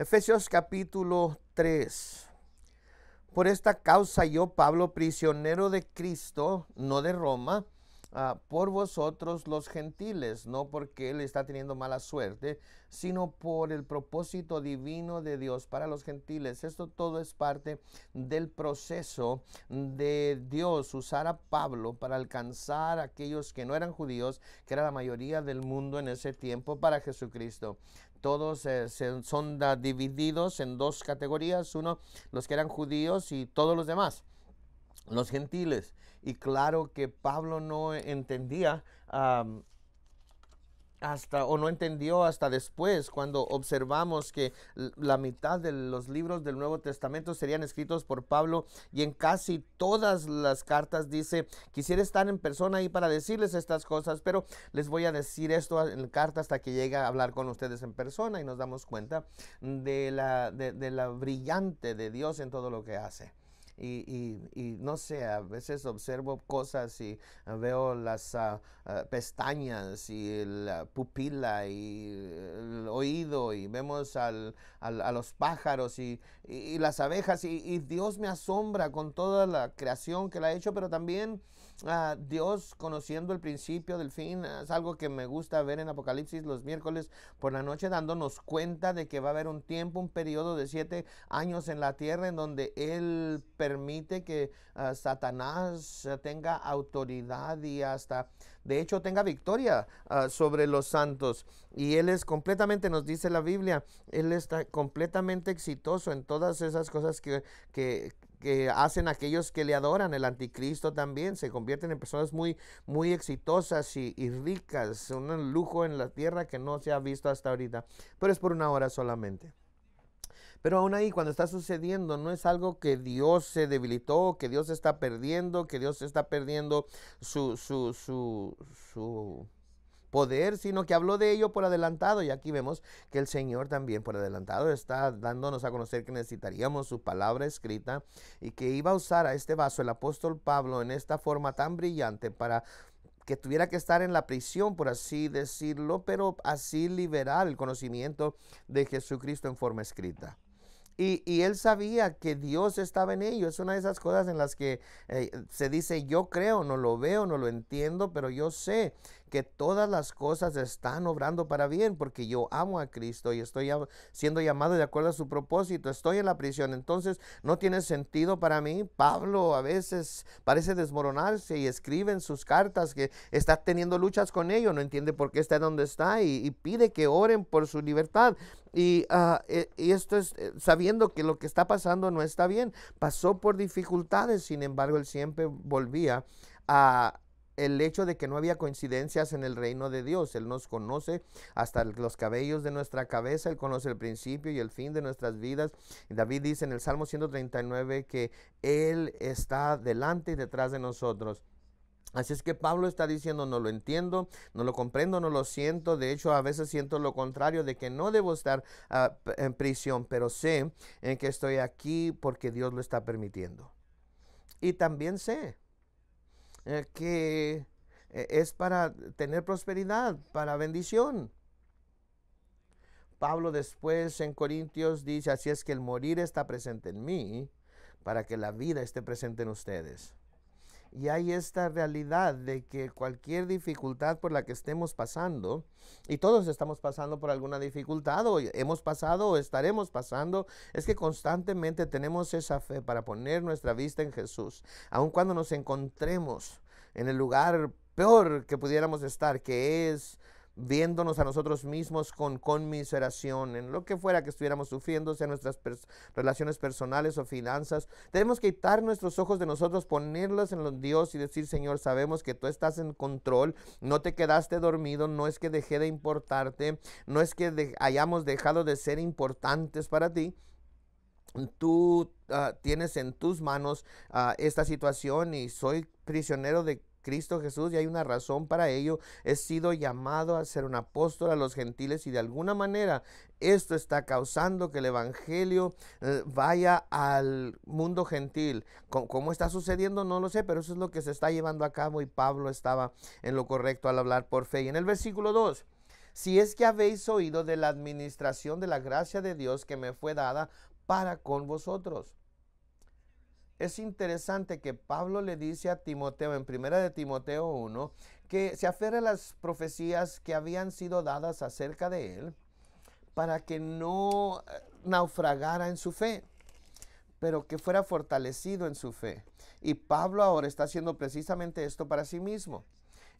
Efesios capítulo 3. Por esta causa yo, Pablo, prisionero de Cristo, no de Roma, ah, por vosotros los gentiles, no porque él está teniendo mala suerte, sino por el propósito divino de Dios para los gentiles. Esto todo es parte del proceso de Dios usar a Pablo para alcanzar a aquellos que no eran judíos, que era la mayoría del mundo en ese tiempo, para Jesucristo todos se, son divididos en dos categorías, uno los que eran judíos y todos los demás, los gentiles. Y claro que Pablo no entendía hasta o no entendió hasta después cuando observamos que la mitad de los libros del Nuevo Testamento serían escritos por Pablo y en casi todas las cartas dice, quisiera estar en persona ahí para decirles estas cosas, pero les voy a decir esto en carta hasta que llegue a hablar con ustedes en persona y nos damos cuenta de la, de la brillante de Dios en todo lo que hace y, y, no sé, a veces observo cosas y ah, veo las ah, ah, pestañas y la pupila y eh, el oído y vemos al, a los pájaros y y, las abejas, y, Dios me asombra con toda la creación que la ha hecho, pero también ah, Dios conociendo el principio del fin, es algo que me gusta ver en Apocalipsis los miércoles por la noche, dándonos cuenta de que va a haber un tiempo, un periodo de siete años en la tierra en donde Él permite que ah, Satanás ah, tenga autoridad y hasta de hecho tenga victoria ah, sobre los santos. Y Él es completamente, nos dice la Biblia, Él está completamente exitoso en todas esas cosas que, que, hacen aquellos que le adoran. El anticristo también se convierten en personas muy, muy exitosas y, y, ricas, un lujo en la tierra que no se ha visto hasta ahorita, pero es por una hora solamente. Pero aún ahí, cuando está sucediendo, no es algo que Dios se debilitó, que Dios está perdiendo, que Dios está perdiendo su, su, su, su poder, sino que habló de ello por adelantado. Y aquí vemos que el Señor también por adelantado está dándonos a conocer que necesitaríamos su palabra escrita y que iba a usar a este vaso el apóstol Pablo en esta forma tan brillante para que tuviera que estar en la prisión, por así decirlo, pero así liberar el conocimiento de Jesucristo en forma escrita. Y, él sabía que Dios estaba en ello. Es una de esas cosas en las que eh, se dice, yo creo, no lo veo, no lo entiendo, pero yo sé que todas las cosas están obrando para bien, porque yo amo a Cristo y estoy siendo llamado de acuerdo a su propósito, estoy en la prisión, entonces no tiene sentido para mí. Pablo a veces parece desmoronarse y escribe en sus cartas que está teniendo luchas con ello, no entiende por qué está donde está y, pide que oren por su libertad. Y, ah, eh, y, esto es eh, sabiendo que lo que está pasando no está bien. Pasó por dificultades, sin embargo, él siempre volvía a el hecho de que no había coincidencias en el reino de Dios. Él nos conoce hasta los cabellos de nuestra cabeza, Él conoce el principio y el fin de nuestras vidas. David dice en el Salmo 139 que Él está delante y detrás de nosotros. Así es que Pablo está diciendo, no lo entiendo, no lo comprendo, no lo siento. De hecho, a veces siento lo contrario, de que no debo estar ah, en prisión, pero sé en que estoy aquí porque Dios lo está permitiendo. Y también sé eh, que eh, es para tener prosperidad, para bendición. Pablo después en Corintios dice, así es que el morir está presente en mí, para que la vida esté presente en ustedes. Y hay esta realidad de que cualquier dificultad por la que estemos pasando, y todos estamos pasando por alguna dificultad, o hemos pasado o estaremos pasando, es que constantemente tenemos esa fe para poner nuestra vista en Jesús, aun cuando nos encontremos en el lugar peor que pudiéramos estar, que es viéndonos a nosotros mismos con conmiseración en lo que fuera que estuviéramos sufriendo, sea nuestras relaciones personales o finanzas. Tenemos que quitar nuestros ojos de nosotros, ponerlos en los Dios y decir, Señor, sabemos que tú estás en control, no te quedaste dormido, no es que dejé de importarte, no es que hayamos dejado de ser importantes para ti. Tú ah, tienes en tus manos ah, esta situación y soy prisionero de Cristo Jesús y hay una razón para ello. He sido llamado a ser un apóstol a los gentiles y de alguna manera esto está causando que el Evangelio eh, vaya al mundo gentil. ¿Cómo está sucediendo? No lo sé, pero eso es lo que se está llevando a cabo y Pablo estaba en lo correcto al hablar por fe. Y en el versículo 2. Si es que habéis oído de la administración de la gracia de Dios que me fue dada para con vosotros es interesante que Pablo le dice a Timoteo en primera de Timoteo 1 que se aferre a las profecías que habían sido dadas acerca de él para que no eh, naufragara en su fe, pero que fuera fortalecido en su fe. Y Pablo ahora está haciendo precisamente esto para sí mismo.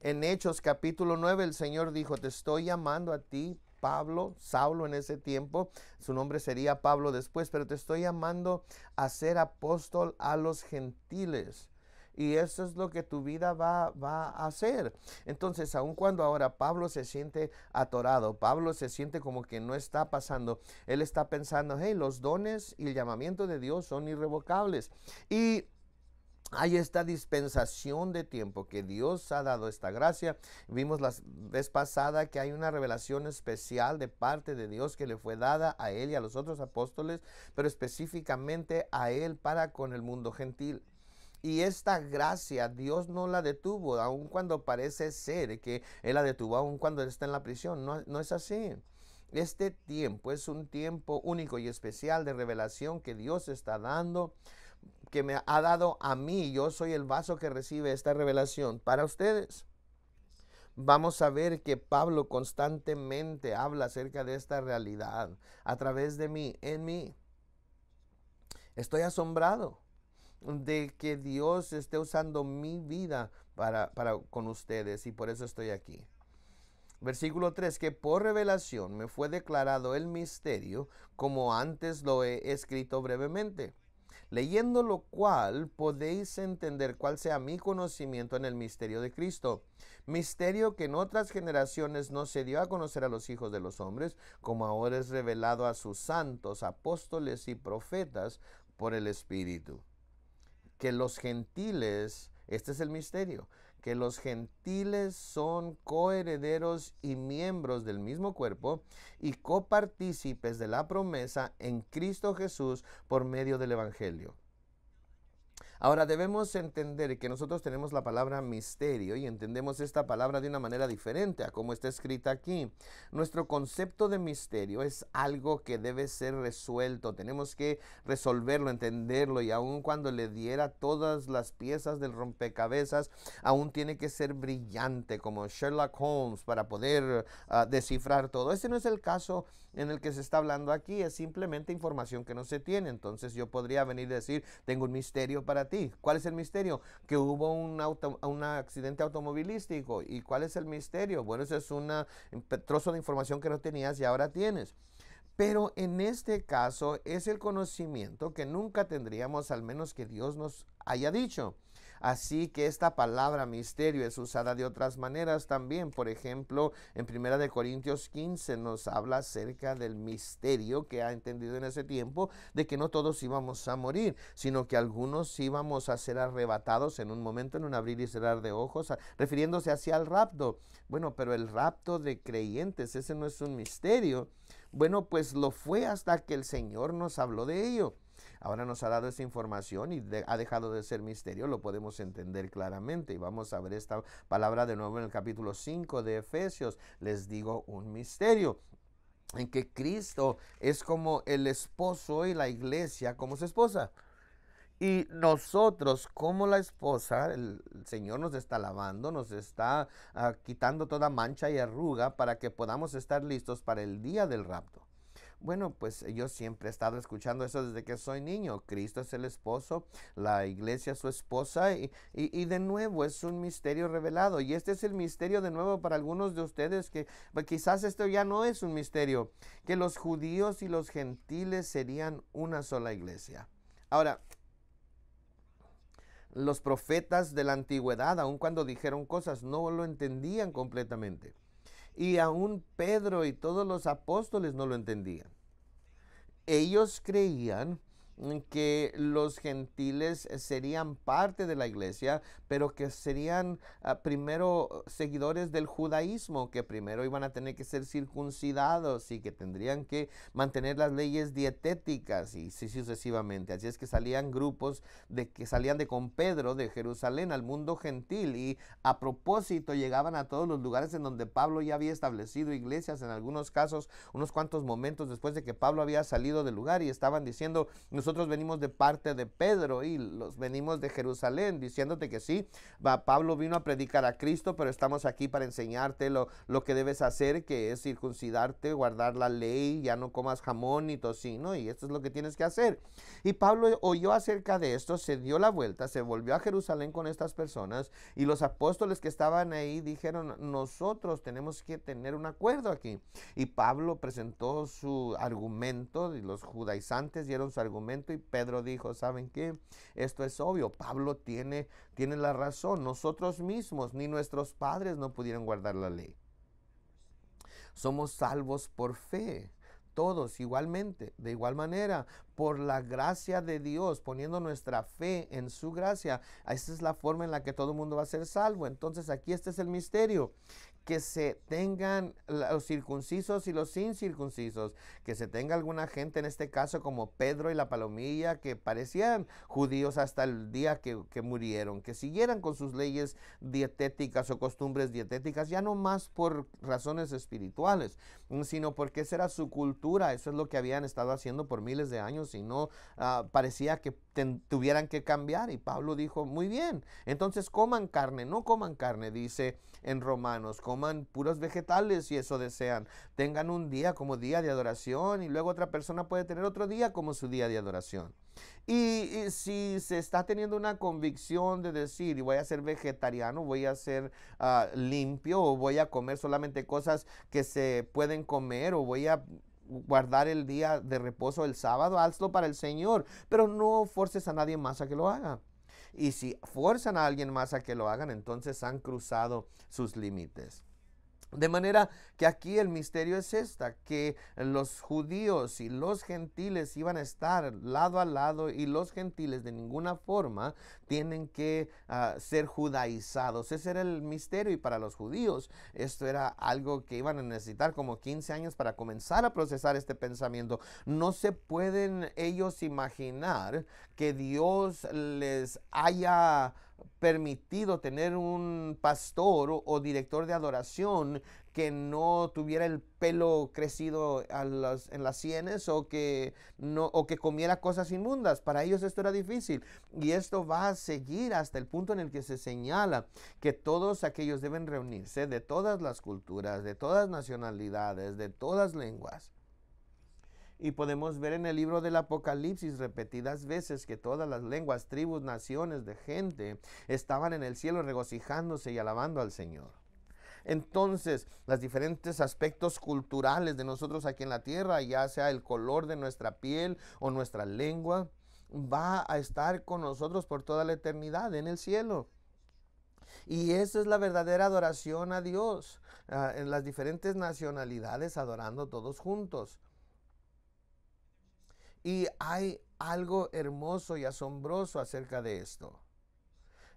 En Hechos capítulo 9 el Señor dijo, te estoy llamando a ti Pablo, Saulo en ese tiempo, su nombre sería Pablo después, pero te estoy llamando a ser apóstol a los gentiles. Y eso es lo que tu vida va, a hacer. Entonces, aun cuando ahora Pablo se siente atorado, Pablo se siente como que no está pasando, él está pensando, hey, los dones y el llamamiento de Dios son irrevocables. Y hay esta dispensación de tiempo que Dios ha dado esta gracia. Vimos la vez pasada que hay una revelación especial de parte de Dios que le fue dada a él y a los otros apóstoles, pero específicamente a él para con el mundo gentil. Y esta gracia Dios no la detuvo, aun cuando parece ser que Él la detuvo, aun cuando está en la prisión. No, no es así. Este tiempo es un tiempo único y especial de revelación que Dios está dando que me ha dado a mí. Yo soy el vaso que recibe esta revelación para ustedes. Vamos a ver que Pablo constantemente habla acerca de esta realidad a través de mí, en mí. Estoy asombrado de que Dios esté usando mi vida para, con ustedes y por eso estoy aquí. Versículo 3, que por revelación me fue declarado el misterio como antes lo he escrito brevemente leyendo lo cual podéis entender cuál sea mi conocimiento en el misterio de Cristo, misterio que en otras generaciones no se dio a conocer a los hijos de los hombres, como ahora es revelado a sus santos, apóstoles y profetas por el Espíritu. Que los gentiles, este es el misterio, que los gentiles son coherederos y miembros del mismo cuerpo y copartícipes de la promesa en Cristo Jesús por medio del Evangelio Ahora debemos entender que nosotros tenemos la palabra misterio y entendemos esta palabra de una manera diferente a como está escrita aquí. Nuestro concepto de misterio es algo que debe ser resuelto. Tenemos que resolverlo, entenderlo y aun cuando le diera todas las piezas del rompecabezas, aún tiene que ser brillante como Sherlock Holmes para poder ah, descifrar todo. Ese no es el caso en el que se está hablando aquí, es simplemente información que no se tiene. Entonces yo podría venir y decir, tengo un misterio para ¿Cuál es el misterio? Que hubo un, accidente automovilístico. ¿Y cuál es el misterio? Bueno, eso es un trozo de información que no tenías y ahora tienes. Pero en este caso es el conocimiento que nunca tendríamos al menos que Dios nos haya dicho. Así que esta palabra misterio es usada de otras maneras también. Por ejemplo, en 1 Corintios 15 nos habla acerca del misterio que ha entendido en ese tiempo de que no todos íbamos a morir, sino que algunos íbamos a ser arrebatados en un momento, en un abrir y cerrar de ojos, refiriéndose hacia el rapto. Bueno, pero el rapto de creyentes, ese no es un misterio. Bueno, pues lo fue hasta que el Señor nos habló de ello. Ahora nos ha dado esa información y ha dejado de ser misterio, lo podemos entender claramente. Y vamos a ver esta palabra de nuevo en el capítulo 5 de Efesios. Les digo un misterio en que Cristo es como el esposo y la iglesia como su esposa. Y nosotros, como la esposa, el Señor nos está lavando, nos está ah, quitando toda mancha y arruga para que podamos estar listos para el día del rapto. Bueno, pues yo siempre he estado escuchando eso desde que soy niño. Cristo es el esposo, la iglesia es su esposa y, y, de nuevo es un misterio revelado. Y este es el misterio de nuevo para algunos de ustedes que pues, quizás esto ya no es un misterio, que los judíos y los gentiles serían una sola iglesia. Ahora, los profetas de la antigüedad, aun cuando dijeron cosas, no lo entendían completamente. Y aún Pedro y todos los apóstoles no lo entendían. Ellos creían que los gentiles serían parte de la iglesia, pero que serían ah, primero seguidores del judaísmo, que primero iban a tener que ser circuncidados y que tendrían que mantener las leyes dietéticas y sí, sucesivamente. Así es que salían grupos de que salían de con Pedro de Jerusalén al mundo gentil y a propósito llegaban a todos los lugares en donde Pablo ya había establecido iglesias, en algunos casos unos cuantos momentos después de que Pablo había salido del lugar y estaban diciendo, nosotros nosotros venimos de parte de Pedro y los venimos de Jerusalén, diciéndote que sí, va, Pablo vino a predicar a Cristo, pero estamos aquí para enseñarte lo, lo que debes hacer, que es circuncidarte, guardar la ley, ya no comas jamón ni tocino, y esto es lo que tienes que hacer. Y Pablo oyó acerca de esto, se dio la vuelta, se volvió a Jerusalén con estas personas, y los apóstoles que estaban ahí dijeron, nosotros tenemos que tener un acuerdo aquí. Y Pablo presentó su argumento, y los judaizantes dieron su argumento, y Pedro dijo, ¿saben qué? Esto es obvio, Pablo tiene, tiene la razón, nosotros mismos ni nuestros padres no pudieron guardar la ley. Somos salvos por fe todos igualmente, de igual manera, por la gracia de Dios, poniendo nuestra fe en su gracia. Esa es la forma en la que todo el mundo va a ser salvo. Entonces aquí este es el misterio que se tengan los circuncisos y los incircuncisos, que se tenga alguna gente en este caso como Pedro y la palomilla, que parecían judíos hasta el día que, murieron, que siguieran con sus leyes dietéticas o costumbres dietéticas, ya no más por razones espirituales, mm, sino porque esa era su cultura, eso es lo que habían estado haciendo por miles de años y no ah, parecía que tuvieran que cambiar. Y Pablo dijo, muy bien, entonces coman carne, no coman carne, dice en Romanos, coman puros vegetales si eso desean, tengan un día como día de adoración y luego otra persona puede tener otro día como su día de adoración. Y, si se está teniendo una convicción de decir, voy a ser vegetariano, voy a ser ah, limpio, o voy a comer solamente cosas que se pueden comer, o voy a guardar el día de reposo el sábado, hazlo para el Señor, pero no forces a nadie más a que lo haga. Y si fuerzan a alguien más a que lo hagan, entonces han cruzado sus límites. De manera que aquí el misterio es esta, que los judíos y los gentiles iban a estar lado a lado y los gentiles de ninguna forma tienen que ah, ser judaizados. Ese era el misterio y para los judíos esto era algo que iban a necesitar como 15 años para comenzar a procesar este pensamiento. No se pueden ellos imaginar que Dios les haya permitido tener un pastor o, director de adoración que no tuviera el pelo crecido a las, en las sienes o que, no, o que comiera cosas inmundas. Para ellos esto era difícil y esto va a seguir hasta el punto en el que se señala que todos aquellos deben reunirse de todas las culturas, de todas nacionalidades, de todas lenguas y podemos ver en el libro del Apocalipsis repetidas veces que todas las lenguas, tribus, naciones de gente estaban en el cielo regocijándose y alabando al Señor. Entonces, los diferentes aspectos culturales de nosotros aquí en la tierra, ya sea el color de nuestra piel o nuestra lengua, va a estar con nosotros por toda la eternidad en el cielo. Y esa es la verdadera adoración a Dios, ah, en las diferentes nacionalidades adorando todos juntos. Y hay algo hermoso y asombroso acerca de esto,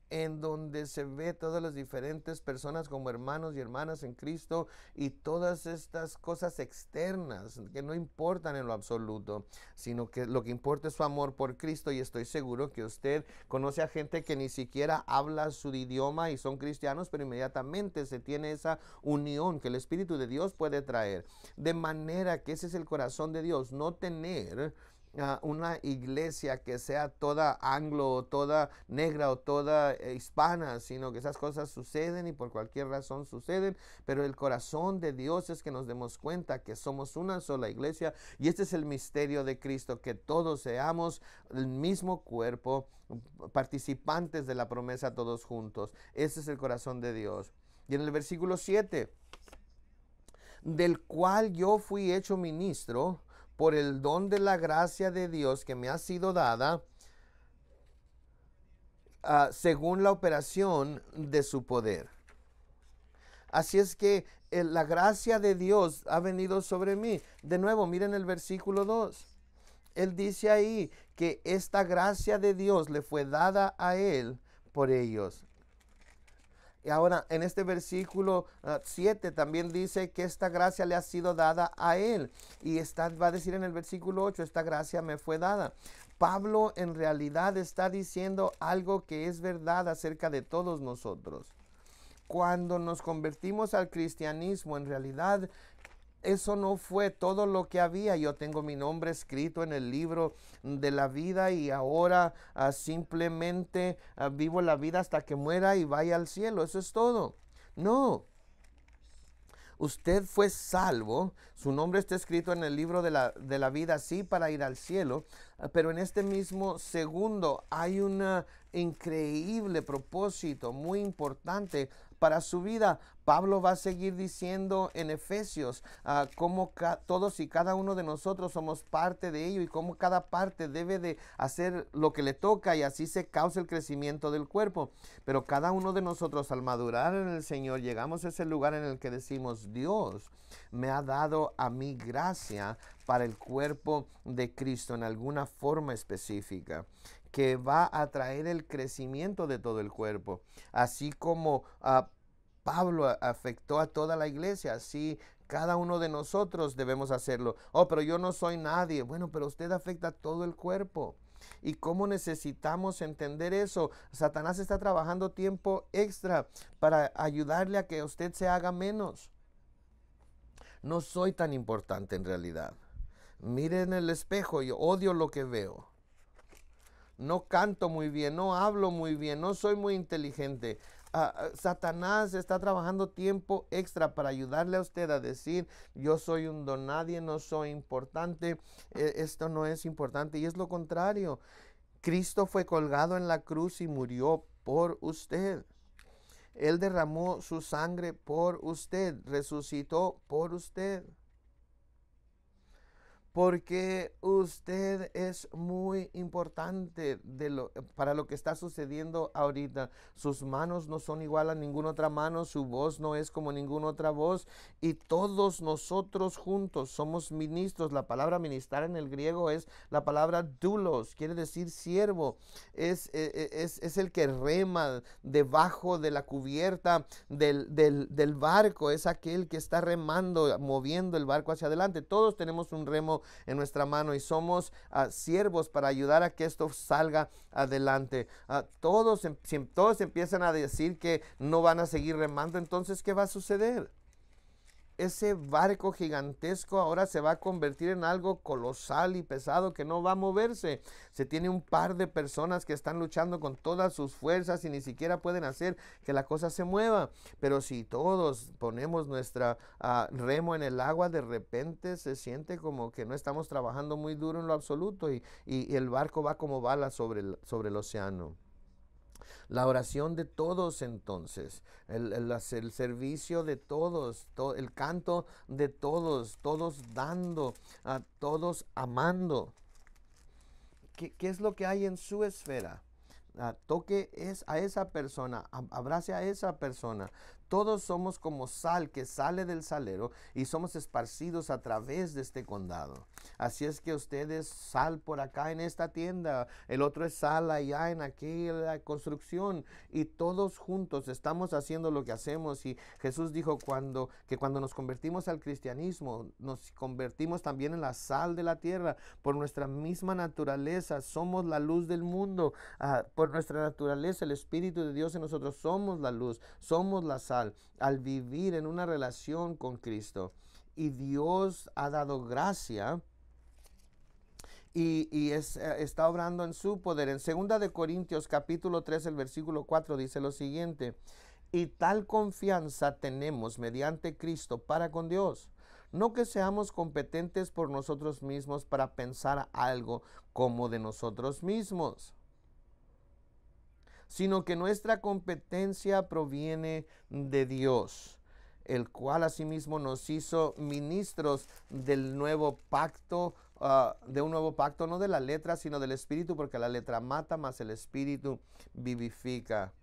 en donde se ve todas las diferentes personas como hermanos y hermanas en Cristo y todas estas cosas externas que no importan en lo absoluto, sino que lo que importa es su amor por Cristo y estoy seguro que usted conoce a gente que ni siquiera habla su idioma y son cristianos, pero inmediatamente se tiene esa unión que el Espíritu de Dios puede traer. De manera que ese es el corazón de Dios, no tener una iglesia que sea toda anglo o toda negra o toda eh, hispana, sino que esas cosas suceden y por cualquier razón suceden, pero el corazón de Dios es que nos demos cuenta que somos una sola iglesia y este es el misterio de Cristo, que todos seamos el mismo cuerpo, participantes de la promesa todos juntos. Ese es el corazón de Dios. Y en el versículo 7, del cual yo fui hecho ministro por el don de la gracia de Dios que me ha sido dada ah, según la operación de su poder. Así es que eh, la gracia de Dios ha venido sobre mí. De nuevo, miren el versículo 2. Él dice ahí que esta gracia de Dios le fue dada a él por ellos. Y ahora en este versículo 7 ah, también dice que esta gracia le ha sido dada a él. Y está, va a decir en el versículo 8, esta gracia me fue dada. Pablo en realidad está diciendo algo que es verdad acerca de todos nosotros. Cuando nos convertimos al cristianismo, en realidad eso no fue todo lo que había. Yo tengo mi nombre escrito en el libro de la vida y ahora ah, simplemente ah, vivo la vida hasta que muera y vaya al cielo. Eso es todo. No. Usted fue salvo, su nombre está escrito en el libro de la, de la vida, sí, para ir al cielo, ah, pero en este mismo segundo hay un increíble propósito muy importante para su vida. Pablo va a seguir diciendo en Efesios ah, cómo todos y cada uno de nosotros somos parte de ello y cómo cada parte debe de hacer lo que le toca y así se causa el crecimiento del cuerpo. Pero cada uno de nosotros al madurar en el Señor llegamos a ese lugar en el que decimos, Dios me ha dado a mí gracia para el cuerpo de Cristo en alguna forma específica que va a traer el crecimiento de todo el cuerpo. Así como Pablo afectó a toda la iglesia, así cada uno de nosotros debemos hacerlo. Oh, pero yo no soy nadie. Bueno, pero usted afecta a todo el cuerpo. ¿Y cómo necesitamos entender eso? Satanás está trabajando tiempo extra para ayudarle a que usted se haga menos. No soy tan importante en realidad. Mire en el espejo, y odio lo que veo no canto muy bien, no hablo muy bien, no soy muy inteligente. Ah, ah, Satanás está trabajando tiempo extra para ayudarle a usted a decir, yo soy un don nadie, no soy importante, e, esto no es importante. Y es lo contrario. Cristo fue colgado en la cruz y murió por usted. Él derramó su sangre por usted, resucitó por usted porque usted es muy importante para lo que está sucediendo ahorita. Sus manos no son igual a ninguna otra mano, su voz no es como ninguna otra voz y todos nosotros juntos somos ministros. La palabra ministrar en el griego es la palabra dulos, quiere decir siervo, e, e, es, es, el que rema debajo de la cubierta del barco, es aquel que está remando, moviendo el barco hacia adelante. Todos tenemos un remo en nuestra mano y somos ah, siervos para ayudar a que esto salga adelante. Ah, todos, em, todos empiezan a decir que no van a seguir remando, entonces ¿qué va a suceder? ese barco gigantesco ahora se va a convertir en algo colosal y pesado que no va a moverse. Se tiene un par de personas que están luchando con todas sus fuerzas y ni siquiera pueden hacer que la cosa se mueva. Pero si todos ponemos nuestra ah, remo en el agua, de repente se siente como que no estamos trabajando muy duro en lo absoluto y, el barco va como bala sobre sobre el océano. La oración de todos entonces, el, servicio de todos, el canto de todos, todos dando, a todos amando. ¿Qué, es lo que hay en su esfera? Ah, toque es a esa persona, abrace a esa persona, todos somos como sal que sale del salero y somos esparcidos a través de este condado. Así es que ustedes sal por acá en esta tienda, el otro es sal allá en aquella construcción y todos juntos estamos haciendo lo que hacemos y Jesús dijo cuando que cuando nos convertimos al cristianismo nos convertimos también en la sal de la tierra por nuestra misma naturaleza somos la luz del mundo ah, por nuestra naturaleza el espíritu de Dios en nosotros somos la luz somos la sal al vivir en una relación con Cristo. Y Dios ha dado gracia y, eh, está obrando en su poder. En 2 de Corintios capítulo 3, el versículo 4 dice lo siguiente, y tal confianza tenemos mediante Cristo para con Dios. No que seamos competentes por nosotros mismos para pensar algo como de nosotros mismos sino que nuestra competencia proviene de Dios, el cual asimismo nos hizo ministros del nuevo pacto, ah, de un nuevo pacto, no de la letra, sino del espíritu, porque la letra mata, mas el espíritu vivifica.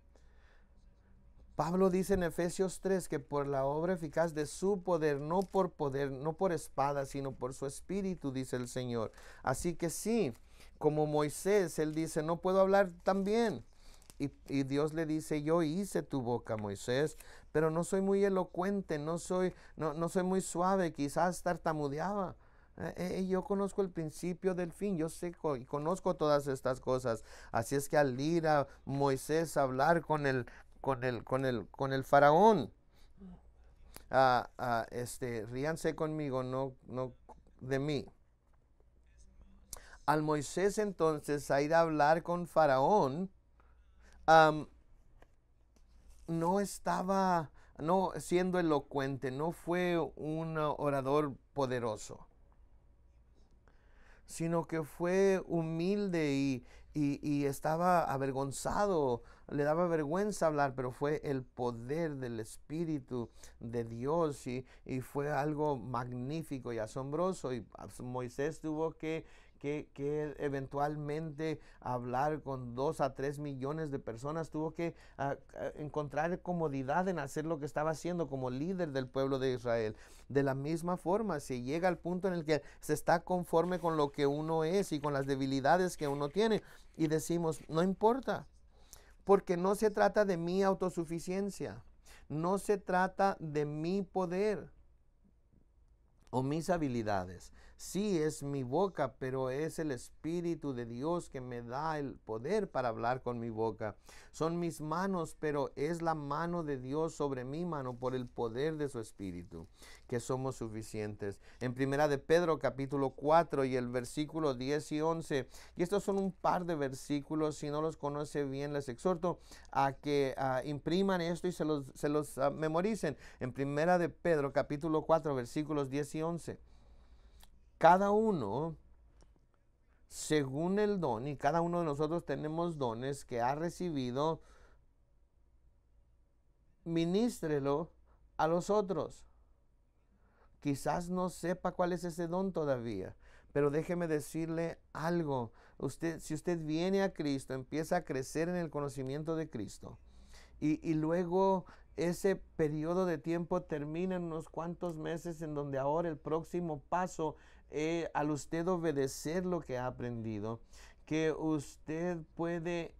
Pablo dice en Efesios 3 que por la obra eficaz de su poder, no por poder, no por espada, sino por su espíritu, dice el Señor. Así que sí, como Moisés, él dice, no puedo hablar tan bien, y, Dios le dice, yo hice tu boca, Moisés, pero no soy muy elocuente, no soy, no, soy muy suave, quizás tartamudeaba. Eh, eh, yo conozco el principio del fin, yo sé y conozco todas estas cosas. Así es que al ir a Moisés a hablar con el, con el, con el, con el faraón, este, ríanse conmigo, no, no de mí. Al Moisés entonces a ir a hablar con faraón, no estaba no siendo elocuente, no fue un orador poderoso, sino que fue humilde y, estaba avergonzado, le daba vergüenza hablar, pero fue el poder del Espíritu de Dios y fue algo magnífico y asombroso. Y Moisés tuvo que, que, eventualmente hablar con dos a tres millones de personas, tuvo que ah, ah, encontrar comodidad en hacer lo que estaba haciendo como líder del pueblo de Israel. De la misma forma, se llega al punto en el que se está conforme con lo que uno es y con las debilidades que uno tiene y decimos, no importa, porque no se trata de mi autosuficiencia, no se trata de mi poder o mis habilidades, Sí, es mi boca, pero es el Espíritu de Dios que me da el poder para hablar con mi boca. Son mis manos, pero es la mano de Dios sobre mi mano por el poder de su Espíritu, que somos suficientes. En primera de Pedro capítulo 4 y el versículo 10 y 11. Y estos son un par de versículos, si no los conoce bien, les exhorto a que ah, impriman esto y se los, ah, memoricen. En primera de Pedro capítulo 4 versículos 10 y 11 cada uno, según el don, y cada uno de nosotros tenemos dones que ha recibido, ministrelo a los otros. Quizás no sepa cuál es ese don todavía, pero déjeme decirle algo. Usted, si usted viene a Cristo, empieza a crecer en el conocimiento de Cristo. Y, y, luego ese periodo de tiempo termina en unos cuantos meses en donde ahora el próximo paso eh, al usted obedecer lo que ha aprendido, que usted puede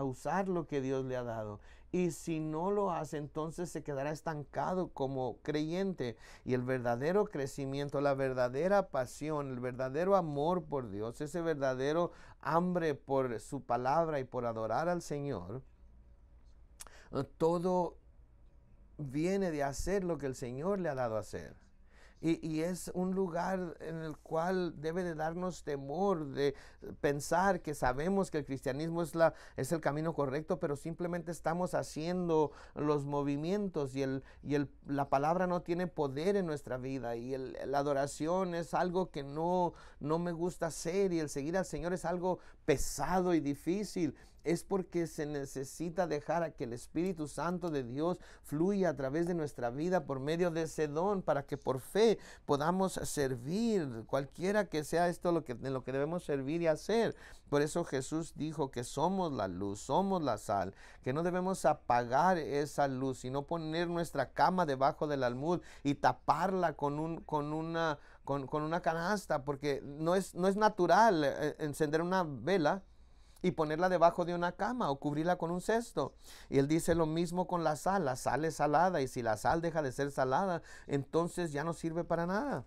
usar lo que Dios le ha dado. Y si no lo hace, entonces se quedará estancado como creyente. Y el verdadero crecimiento, la verdadera pasión, el verdadero amor por Dios, ese verdadero hambre por su palabra y por adorar al Señor, todo viene de hacer lo que el Señor le ha dado a hacer y, es un lugar en el cual debe de darnos temor de pensar que sabemos que el cristianismo es, la, es el camino correcto, pero simplemente estamos haciendo los movimientos y, el, y el, la palabra no tiene poder en nuestra vida y el, la adoración es algo que no, no me gusta hacer y el seguir al Señor es algo pesado y difícil es porque se necesita dejar a que el Espíritu Santo de Dios fluya a través de nuestra vida por medio de ese don para que por fe podamos servir, cualquiera que sea esto lo que, lo que debemos servir y hacer. Por eso Jesús dijo que somos la luz, somos la sal, que no debemos apagar esa luz, sino poner nuestra cama debajo del almud y taparla con, un, con, una, con, una canasta, porque no es, no es natural eh, encender una vela y ponerla debajo de una cama o cubrirla con un cesto. Y él dice lo mismo con la sal, la sal es salada y si la sal deja de ser salada, entonces ya no sirve para nada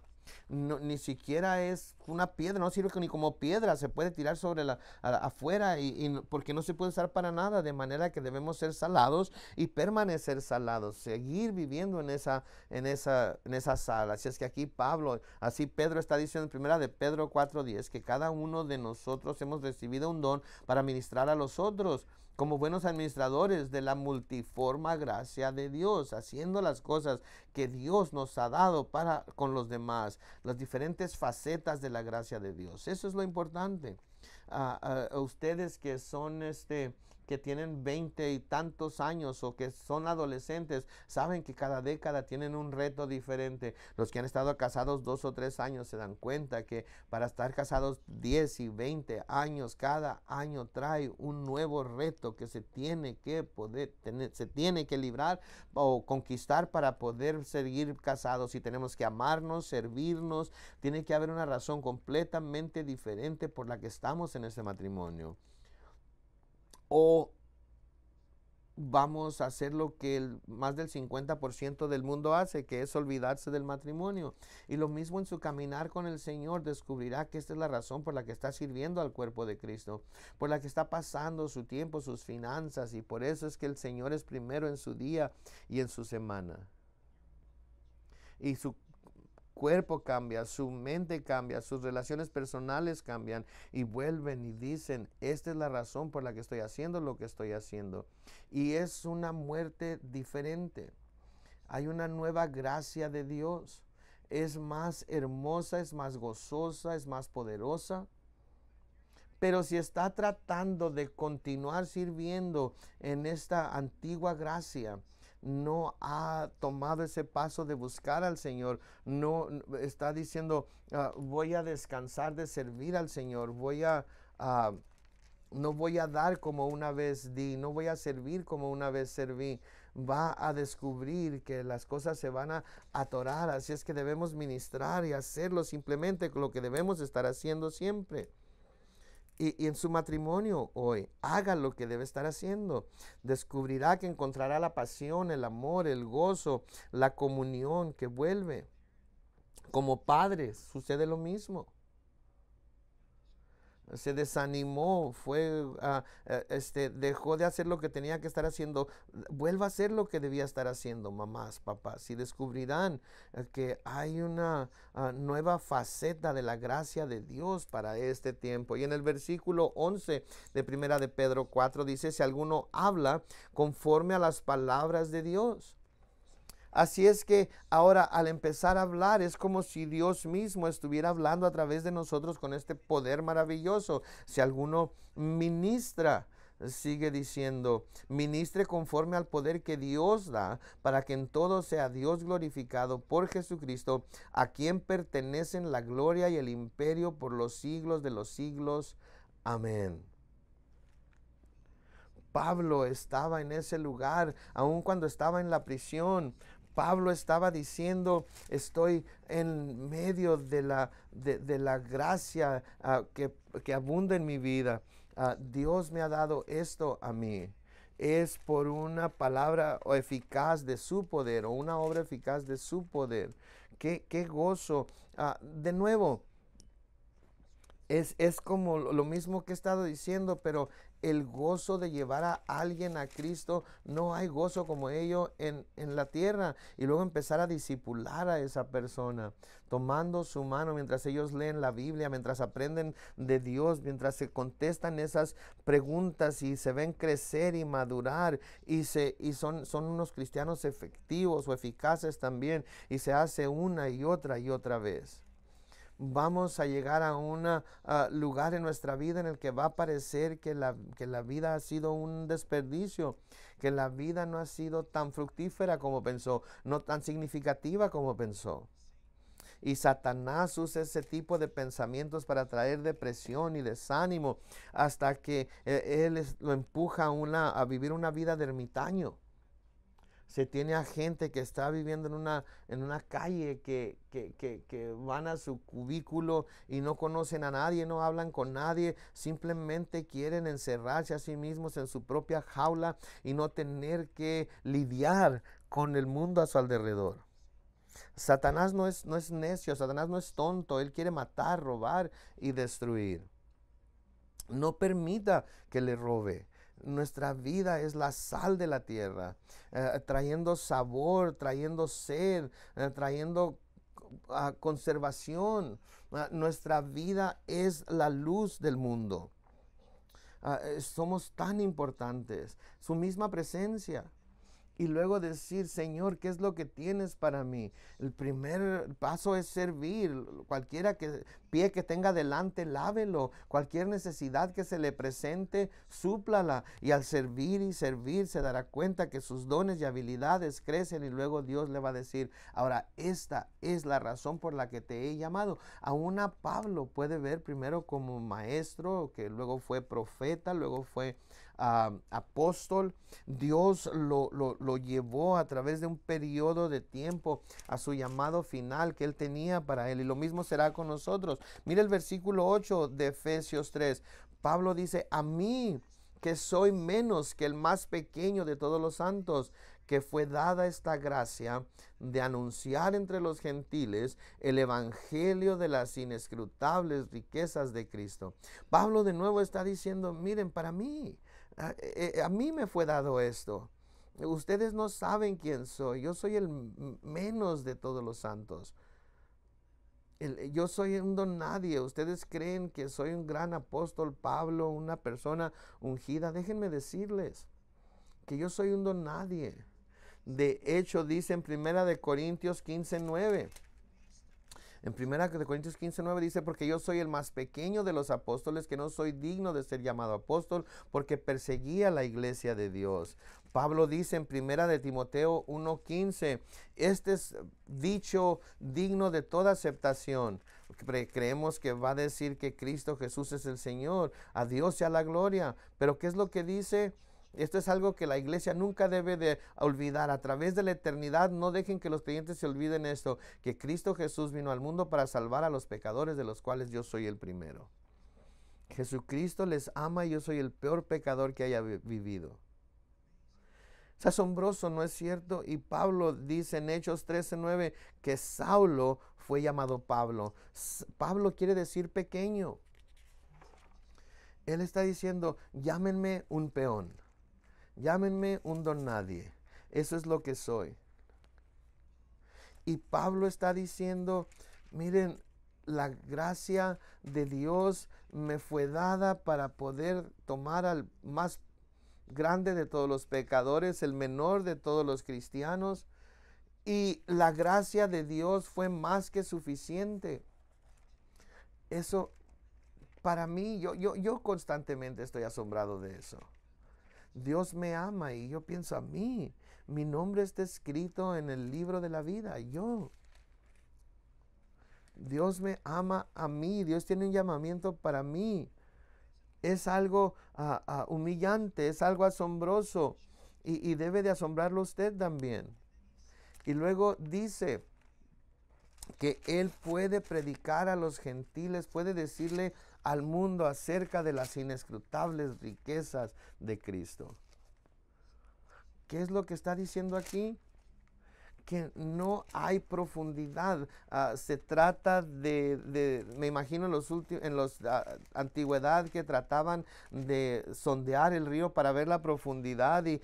ni siquiera es una piedra, no sirve ni como piedra, se puede tirar sobre la afuera y, porque no se puede usar para nada, de manera que debemos ser salados y permanecer salados, seguir viviendo en esa, en esa, en esa sala. Así es que aquí Pablo, así Pedro está diciendo en primera de Pedro 4.10 que cada uno de nosotros hemos recibido un don para ministrar a los otros como buenos administradores de la multiforma gracia de Dios, haciendo las cosas que Dios nos ha dado para con los demás, las diferentes facetas de la gracia de Dios. Eso es lo importante. ustedes que son este que tienen veinte y tantos años o que son adolescentes saben que cada década tienen un reto diferente. Los que han estado casados dos o tres años se dan cuenta que para estar casados diez y veinte años, cada año trae un nuevo reto que se tiene que poder tener, se tiene que librar o conquistar para poder seguir casados y tenemos que amarnos, servirnos, tiene que haber una razón completamente diferente por la que estamos en ese matrimonio o vamos a hacer lo que más del 50% del mundo hace, que es olvidarse del matrimonio. Y lo mismo en su caminar con el Señor, descubrirá que esta es la razón por la que está sirviendo al cuerpo de Cristo, por la que está pasando su tiempo, sus finanzas, y por eso es que el Señor es primero en su día y en su semana. Y su cuerpo cambia, su mente cambia, sus relaciones personales cambian y vuelven y dicen, esta es la razón por la que estoy haciendo lo que estoy haciendo. Y es una muerte diferente. Hay una nueva gracia de Dios. Es más hermosa, es más gozosa, es más poderosa. Pero si está tratando de continuar sirviendo en esta antigua gracia, no ha tomado ese paso de buscar al Señor, no está diciendo, ah, voy a descansar de servir al Señor, voy a... no voy a dar como una vez di, no voy a servir como una vez serví. Va a descubrir que las cosas se van a atorar, así es que debemos ministrar y hacerlo simplemente lo que debemos estar haciendo siempre. Y, en su matrimonio hoy, haga lo que debe estar haciendo. Descubrirá que encontrará la pasión, el amor, el gozo, la comunión que vuelve. Como padres sucede lo mismo se desanimó, fue, ah, eh, este, dejó de hacer lo que tenía que estar haciendo. Vuelva a hacer lo que debía estar haciendo, mamás, papás, y descubrirán eh, que hay una ah, nueva faceta de la gracia de Dios para este tiempo. Y en el versículo 11 de Primera de Pedro 4 dice, si alguno habla conforme a las palabras de Dios, Así es que ahora al empezar a hablar es como si Dios mismo estuviera hablando a través de nosotros con este poder maravilloso. Si alguno ministra, sigue diciendo, ministre conforme al poder que Dios da, para que en todo sea Dios glorificado por Jesucristo, a quien pertenecen la gloria y el imperio por los siglos de los siglos. Amén. Pablo estaba en ese lugar, aun cuando estaba en la prisión, Pablo estaba diciendo, estoy en medio de la, de, la gracia ah, que, abunda en mi vida. Ah, Dios me ha dado esto a mí. Es por una palabra eficaz de su poder o una obra eficaz de su poder. Qué, gozo. Ah, de nuevo, es, es, como lo mismo que he estado diciendo, pero el gozo de llevar a alguien a Cristo. No hay gozo como ello en, la tierra. Y luego empezar a disipular a esa persona, tomando su mano mientras ellos leen la Biblia, mientras aprenden de Dios, mientras se contestan esas preguntas y se ven crecer y madurar. Y, se, y son unos cristianos efectivos o eficaces también. Y se hace una y otra y otra vez vamos a llegar a un ah, lugar en nuestra vida en el que va a parecer que la, vida ha sido un desperdicio, que la vida no ha sido tan fructífera como pensó, no tan significativa como pensó. Y Satanás usa ese tipo de pensamientos para traer depresión y desánimo hasta que eh, él lo empuja a, una, a vivir una vida de ermitaño se tiene a gente que está viviendo en una, en una calle, que, que, van a su cubículo y no conocen a nadie, no hablan con nadie, simplemente quieren encerrarse a sí mismos en su propia jaula y no tener que lidiar con el mundo a su alrededor. Satanás no es, no es necio, Satanás no es tonto, él quiere matar, robar y destruir. No permita que le robe. Nuestra vida es la sal de la tierra, eh, trayendo sabor, trayendo sed, eh, trayendo conservación. Ah, nuestra vida es la luz del mundo. Ah, eh, somos tan importantes. Su misma presencia y luego decir, Señor, ¿qué es lo que tienes para mí? El primer paso es servir. Cualquiera que, pie que tenga delante, lávelo. Cualquier necesidad que se le presente, súplala. Y al servir y servir, se dará cuenta que sus dones y habilidades crecen y luego Dios le va a decir, ahora esta es la razón por la que te he llamado. Aún a Pablo puede ver primero como maestro, que luego fue profeta, luego fue apóstol. Dios lo, lo llevó a través de un periodo de tiempo a su llamado final que él tenía para él. Y lo mismo será con nosotros. Mira el versículo 8 de Efesios 3. Pablo dice, a mí que soy menos que el más pequeño de todos los santos, que fue dada esta gracia de anunciar entre los gentiles el evangelio de las inescrutables riquezas de Cristo. Pablo de nuevo está diciendo, miren, para mí, Ah, eh, eh, a, mí me fue dado esto. Ustedes no saben quién soy. Yo soy el menos de todos los santos. Eh, yo soy un don nadie. Ustedes creen que soy un gran apóstol Pablo, una persona ungida. Déjenme decirles que yo soy un don nadie. De hecho, dice en Primera de Corintios 15, 9. En 1 Corintios 15, 9 dice, porque yo soy el más pequeño de los apóstoles, que no soy digno de ser llamado apóstol, porque perseguía la iglesia de Dios. Pablo dice en 1 de Timoteo 1:15, este es dicho digno de toda aceptación. Creemos que va a decir que Cristo Jesús es el Señor, a Dios sea la gloria. Pero ¿qué es lo que dice? Esto es algo que la iglesia nunca debe de olvidar. A través de la eternidad no dejen que los creyentes se olviden esto, que Cristo Jesús vino al mundo para salvar a los pecadores de los cuales yo soy el primero. Jesucristo les ama y yo soy el peor pecador que haya vivido. Es asombroso, ¿no es cierto? Y Pablo dice en Hechos 13:9 que Saulo fue llamado Pablo. Pablo quiere decir pequeño. Él está diciendo, llámenme un peón. Llámenme un don nadie. Eso es lo que soy. Y Pablo está diciendo, miren, la gracia de Dios me fue dada para poder tomar al más grande de todos los pecadores, el menor de todos los cristianos. Y la gracia de Dios fue más que suficiente. Eso, para mí, yo, yo, yo constantemente estoy asombrado de eso. Dios me ama y yo pienso a mí. Mi nombre está escrito en el libro de la vida, yo. Dios me ama a mí, Dios tiene un llamamiento para mí. Es algo ah, ah, humillante, es algo asombroso y debe de asombrarlo usted también. Y luego dice, que Él puede predicar a los gentiles, puede decirle al mundo acerca de las inescrutables riquezas de Cristo. ¿Qué es lo que está diciendo aquí? que no hay profundidad. Ah, se trata de, me imagino en los ah, antigüedad que trataban de sondear el río para ver la profundidad y,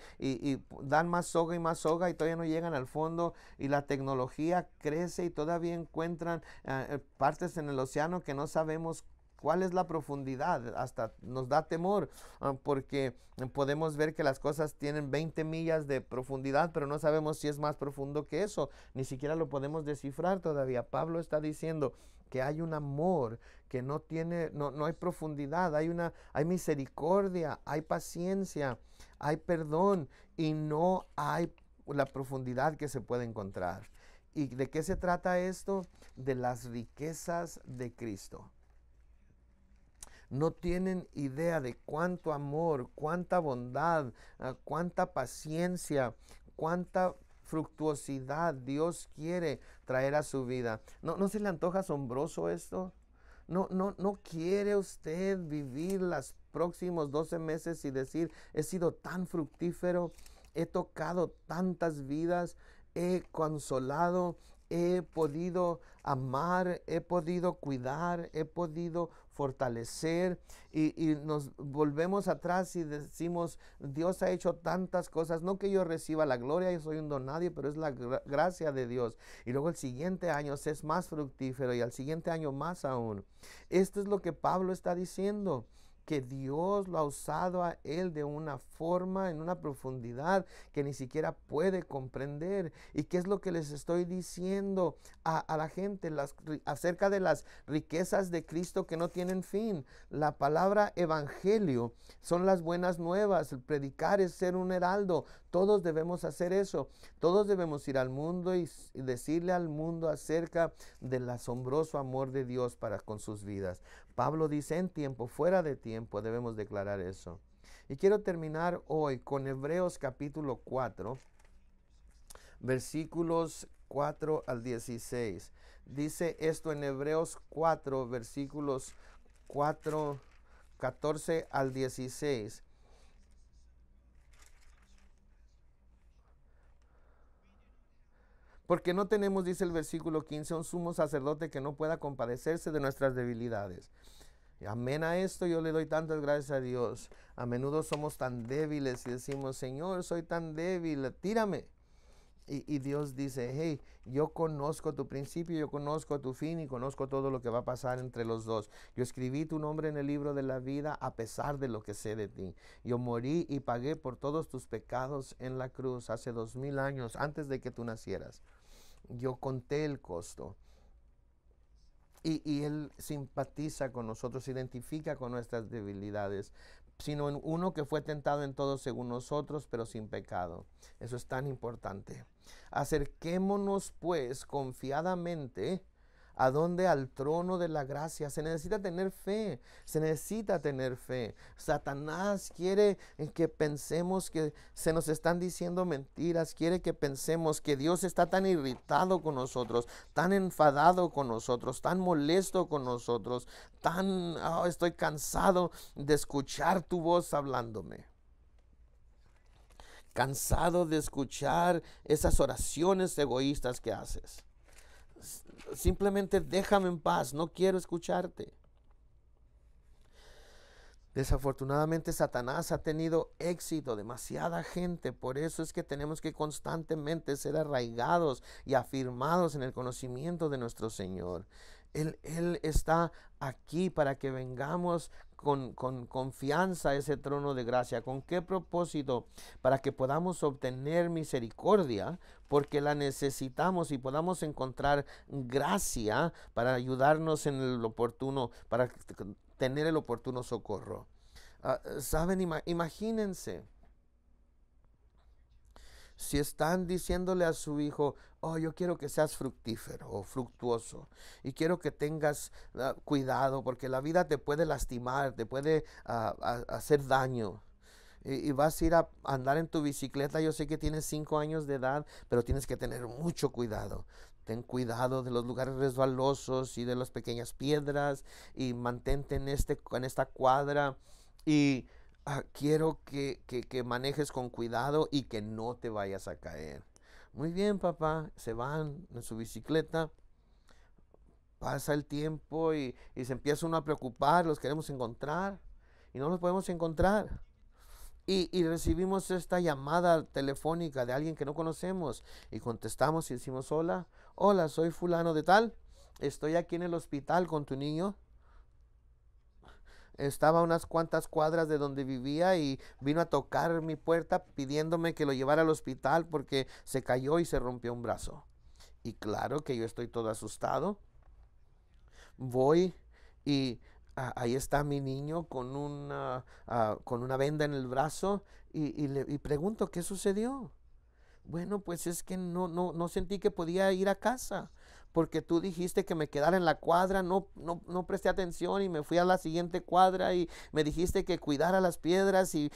dan más soga y más soga y todavía no llegan al fondo y la tecnología crece y todavía encuentran ah, eh, partes en el océano que no sabemos cuál es la profundidad, hasta nos da temor ah, porque podemos ver que las cosas tienen 20 millas de profundidad, pero no sabemos si es más profundo que eso, ni siquiera lo podemos descifrar todavía. Pablo está diciendo que hay un amor que no tiene no, hay profundidad, hay una hay misericordia, hay paciencia, hay perdón y no hay la profundidad que se puede encontrar. ¿Y de qué se trata esto? De las riquezas de Cristo. No tienen idea de cuánto amor, cuánta bondad, ah, cuánta paciencia, cuánta fructuosidad Dios quiere traer a su vida. ¿No, se le antoja asombroso esto? No, no, no quiere usted vivir los próximos 12 meses y decir, he sido tan fructífero, he tocado tantas vidas, he consolado, he podido amar, he podido cuidar, he podido fortalecer y, nos volvemos atrás y decimos, Dios ha hecho tantas cosas, no que yo reciba la gloria, yo soy un don nadie, pero es la gracia de Dios. Y luego el siguiente año es más fructífero y al siguiente año más aún. Esto es lo que Pablo está diciendo que Dios lo ha usado a él de una forma, en una profundidad que ni siquiera puede comprender. ¿Y qué es lo que les estoy diciendo a, la gente las, acerca de las riquezas de Cristo que no tienen fin? La palabra evangelio son las buenas nuevas, el predicar es ser un heraldo. Todos debemos hacer eso. Todos debemos ir al mundo y, y decirle al mundo acerca del asombroso amor de Dios para con sus vidas. Pablo dice en tiempo, fuera de tiempo, debemos declarar eso. Y quiero terminar hoy con Hebreos capítulo 4, versículos 4 al 16. Dice esto en Hebreos 4, versículos 4, 14 al 16. Porque no tenemos, dice el versículo 15, un sumo sacerdote que no pueda compadecerse de nuestras debilidades. Amén a esto, yo le doy tantas gracias a Dios. A menudo somos tan débiles y decimos, Señor, soy tan débil, tírame. Y, Dios dice, hey, yo conozco tu principio, yo conozco tu fin y conozco todo lo que va a pasar entre los dos. Yo escribí tu nombre en el libro de la vida a pesar de lo que sé de ti. Yo morí y pagué por todos tus pecados en la cruz hace dos mil años antes de que tú nacieras. Yo conté el costo. Y, Él simpatiza con nosotros, identifica con nuestras debilidades, sino en uno que fue tentado en todo según nosotros, pero sin pecado. Eso es tan importante. Acerquémonos pues confiadamente ¿A dónde? Al trono de la gracia. Se necesita tener fe. Se necesita tener fe. Satanás quiere eh, que pensemos que se nos están diciendo mentiras. Quiere que pensemos que Dios está tan irritado con nosotros, tan enfadado con nosotros, tan molesto con nosotros, tan oh, estoy cansado de escuchar tu voz hablándome cansado de escuchar esas oraciones egoístas que haces simplemente déjame en paz, no quiero escucharte. Desafortunadamente Satanás ha tenido éxito, demasiada gente, por eso es que tenemos que constantemente ser arraigados y afirmados en el conocimiento de nuestro Señor. Él, él está aquí para que vengamos con, confianza ese trono de gracia. ¿Con qué propósito? Para que podamos obtener misericordia, porque la necesitamos y podamos encontrar gracia para ayudarnos en el oportuno, para tener el oportuno socorro. Ah, saben, imagínense si están diciéndole a su hijo, oh, yo quiero que seas fructífero o fructuoso y quiero que tengas ah, cuidado porque la vida te puede lastimar, te puede ah, hacer daño. Y, vas a ir a andar en tu bicicleta, yo sé que tienes cinco años de edad, pero tienes que tener mucho cuidado. Ten cuidado de los lugares resbalosos y de las pequeñas piedras y mantente en, este, en esta cuadra y ah, quiero que manejes con cuidado y que no te vayas a caer. Muy bien, papá. Se van en su bicicleta. Pasa el tiempo y, se empieza uno a preocupar. Los queremos encontrar y no los podemos encontrar. Y, y, recibimos esta llamada telefónica de alguien que no conocemos y contestamos y decimos, hola, hola, soy fulano de tal, estoy aquí en el hospital con tu niño estaba a unas cuantas cuadras de donde vivía y vino a tocar mi puerta pidiéndome que lo llevara al hospital porque se cayó y se rompió un brazo. Y claro que yo estoy todo asustado. Voy y ah, ahí está mi niño con una, ah, con una venda en el brazo y, le, pregunto, ¿qué sucedió? Bueno, pues es que no, no sentí que podía ir a casa porque tú dijiste que me quedara en la cuadra, no, no, no, presté atención y me fui a la siguiente cuadra y me dijiste que cuidara las piedras y,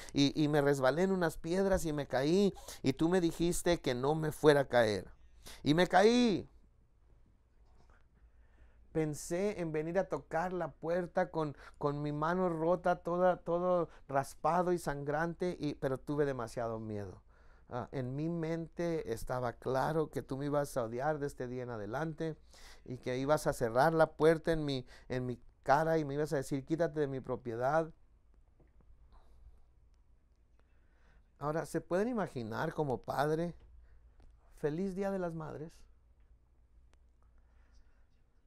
me resbalé en unas piedras y me caí y tú me dijiste que no me fuera a caer. Y me caí. Pensé en venir a tocar la puerta con, con mi mano rota, toda, todo raspado y sangrante, y, pero tuve demasiado miedo. Ah, en mi mente estaba claro que tú me ibas a odiar de este día en adelante y que ibas a cerrar la puerta en en mi cara y me ibas a decir, quítate de mi propiedad. Ahora, ¿se pueden imaginar como padre? Feliz Día de las Madres.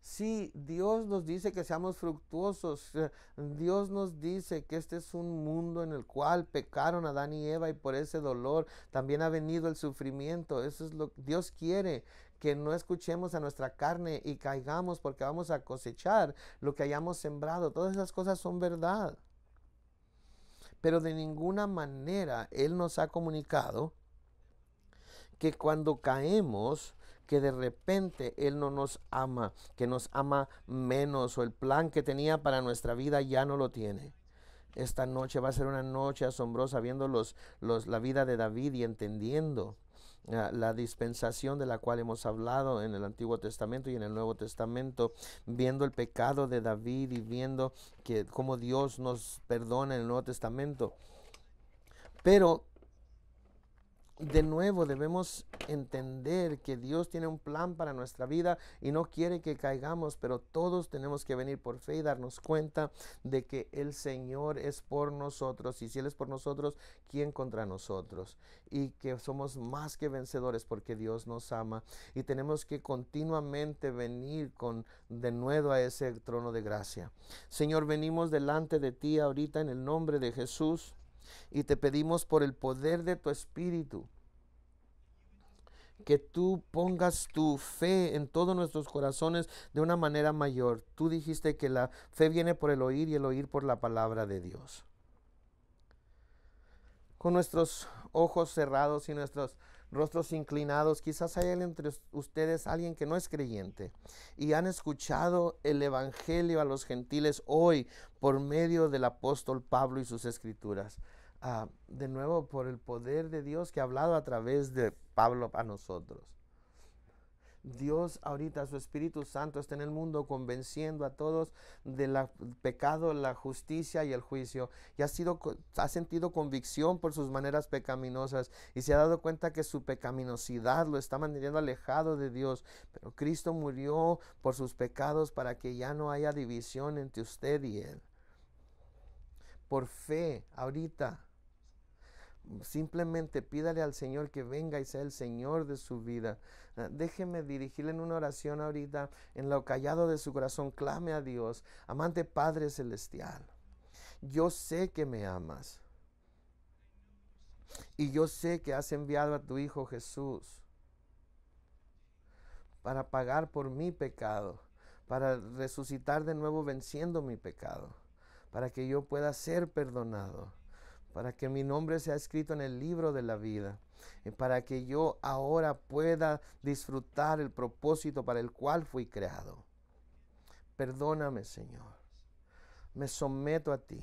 Sí, Dios nos dice que seamos fructuosos. Eh, Dios nos dice que este es un mundo en el cual pecaron Adán y Eva y por ese dolor también ha venido el sufrimiento. Eso es lo que Dios quiere, que no escuchemos a nuestra carne y caigamos porque vamos a cosechar lo que hayamos sembrado. Todas esas cosas son verdad. Pero de ninguna manera Él nos ha comunicado que cuando caemos, que de repente Él no nos ama, que nos ama menos o el plan que tenía para nuestra vida ya no lo tiene. Esta noche va a ser una noche asombrosa viendo los, la vida de David y entendiendo ah, la dispensación de la cual hemos hablado en el Antiguo Testamento y en el Nuevo Testamento, viendo el pecado de David y viendo que cómo Dios nos perdona en el Nuevo Testamento. Pero de nuevo debemos entender que Dios tiene un plan para nuestra vida y no quiere que caigamos, pero todos tenemos que venir por fe y darnos cuenta de que el Señor es por nosotros y si Él es por nosotros, ¿quién contra nosotros? Y que somos más que vencedores porque Dios nos ama y tenemos que continuamente venir con de nuevo a ese trono de gracia. Señor, venimos delante de ti ahorita en el nombre de Jesús y te pedimos por el poder de tu Espíritu que tú pongas tu fe en todos nuestros corazones de una manera mayor. Tú dijiste que la fe viene por el oír y el oír por la palabra de Dios. Con nuestros ojos cerrados y nuestros rostros inclinados, quizás hay entre ustedes alguien que no es creyente y han escuchado el Evangelio a los gentiles hoy por medio del apóstol Pablo y sus escrituras de nuevo por el poder de Dios que ha hablado a través de Pablo a nosotros. Dios ahorita, su Espíritu Santo está en el mundo convenciendo a todos del pecado, la justicia y el juicio. Y ha, sido, ha sentido convicción por sus maneras pecaminosas y se ha dado cuenta que su pecaminosidad lo está manteniendo alejado de Dios. Pero Cristo murió por sus pecados para que ya no haya división entre usted y Él. Por fe, ahorita Simplemente pídale al Señor que venga y sea el Señor de su vida. Ah, déjeme dirigirle en una oración ahorita, en lo callado de su corazón, clame a Dios. Amante Padre Celestial, yo sé que me amas. Y yo sé que has enviado a tu Hijo Jesús para pagar por mi pecado, para resucitar de nuevo venciendo mi pecado, para que yo pueda ser perdonado para que mi nombre sea escrito en el libro de la vida, y para que yo ahora pueda disfrutar el propósito para el cual fui creado. Perdóname, Señor. Me someto a ti.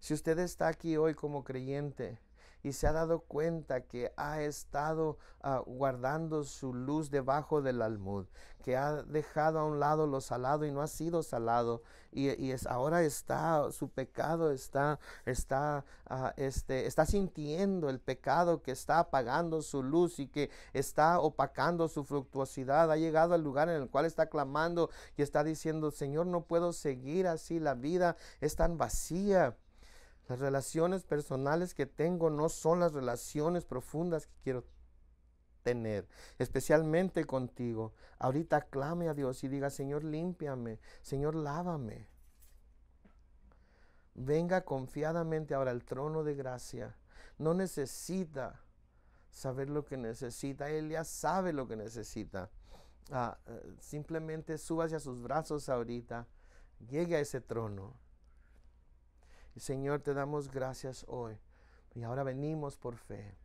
Si usted está aquí hoy como creyente, y se ha dado cuenta que ha estado ah, guardando su luz debajo del almud, que ha dejado a un lado lo salado y no ha sido salado y, es, ahora está, su pecado está, está, ah, este, está sintiendo el pecado que está apagando su luz y que está opacando su fructuosidad, ha llegado al lugar en el cual está clamando y está diciendo, Señor, no puedo seguir así, la vida es tan vacía. Las relaciones personales que tengo no son las relaciones profundas que quiero tener, especialmente contigo. Ahorita clame a Dios y diga, Señor, límpiame, Señor, lávame. Venga confiadamente ahora al trono de gracia. No necesita saber lo que necesita, Él ya sabe lo que necesita. Ah, eh, simplemente suba hacia sus brazos ahorita, llegue a ese trono. Señor, te damos gracias hoy. Y ahora venimos por fe.